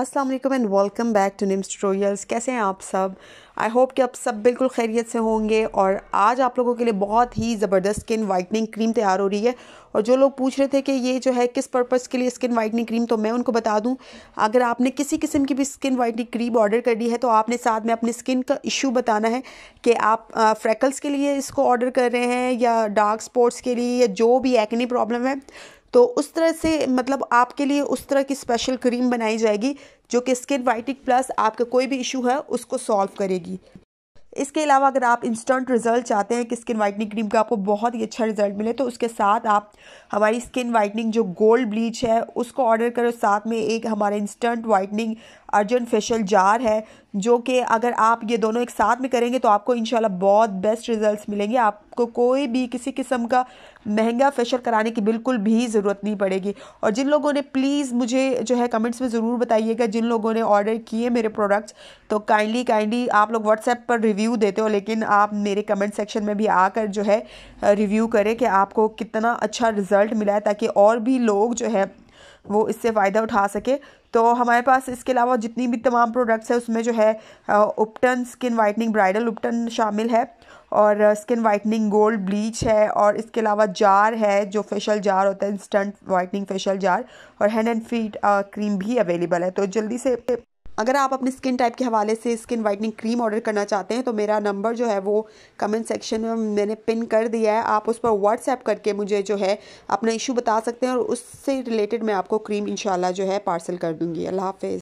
अस्सलाम वालेकुम and welcome back to Nims tutorials कैसे हैं आप सब आई होप कि आप सब बिल्कुल खैरियत से होंगे और आज आप लोगों के लिए बहुत ही ज़बरदस्त स्किन वाइटनिंग क्रीम तैयार हो रही है और जो लोग पूछ रहे थे कि ये जो है किस पर्पज़ के लिए स्किन वाइटनिंग क्रीम तो मैं उनको बता दूं अगर आपने किसी किस्म की भी स्किन वाइटनिंग क्रीम ऑर्डर करी है तो आपने साथ में अपनी स्किन का इशू बताना है कि आप फ्रैकल्स के लिए इसको ऑर्डर कर रहे हैं या डार्क स्पॉट्स के लिए या जो भी एक्नी प्रॉब्लम है तो उस तरह से मतलब आपके लिए उस तरह की स्पेशल क्रीम बनाई जाएगी जो कि स्किन वाइटिंग प्लस आपका कोई भी इशू है उसको सॉल्व करेगी इसके अलावा अगर आप इंस्टेंट रिजल्ट चाहते हैं कि स्किन वाइटनिंग क्रीम का आपको बहुत ही अच्छा रिजल्ट मिले तो उसके साथ आप हमारी स्किन वाइटनिंग जो गोल्ड ब्लीच है उसको ऑर्डर करो साथ में एक हमारे instant whitening urgent facial jar है जो कि अगर आप ये दोनों एक साथ में करेंगे तो आपको इंशाल्लाह बहुत बेस्ट रिजल्ट्स मिलेंगे आपको कोई भी किसी किस्म का महंगा फेशियल कराने की बिल्कुल भी ज़रूरत नहीं पड़ेगी और जिन लोगों ने प्लीज़ मुझे जो है कमेंट्स में ज़रूर बताइएगा जिन लोगों ने ऑर्डर किए मेरे प्रोडक्ट्स तो काइंडली काइंडली आप लोग व्हाट्सएप पर रिव्यू देते हो लेकिन आप मेरे कमेंट सेक्शन में भी आकर जो है रिव्यू करें कि आपको कितना अच्छा रिज़ल्ट मिला है ताकि और भी लोग जो है वो इससे फ़ायदा उठा सके तो हमारे पास इसके अलावा जितनी भी तमाम प्रोडक्ट्स हैं उसमें जो है उपटन स्किन वाइटनिंग ब्राइडल उपटन शामिल है और स्किन वाइटनिंग गोल्ड ब्लीच है और इसके अलावा जार है जो फेशियल जार होता है इंस्टेंट वाइटनिंग फेशियल जार और हैंड एंड फीट क्रीम भी अवेलेबल है तो जल्दी से अगर आप अपने स्किन टाइप के हवाले से स्किन वाइटनिंग क्रीम ऑर्डर करना चाहते हैं तो मेरा नंबर जो है वो कमेंट सेक्शन में मैंने पिन कर दिया है आप उस पर व्हाट्सएप करके मुझे जो है अपना इशू बता सकते हैं और उससे रिलेटेड मैं आपको क्रीम इन जो है पार्सल कर दूँगी अल्लाह हाफ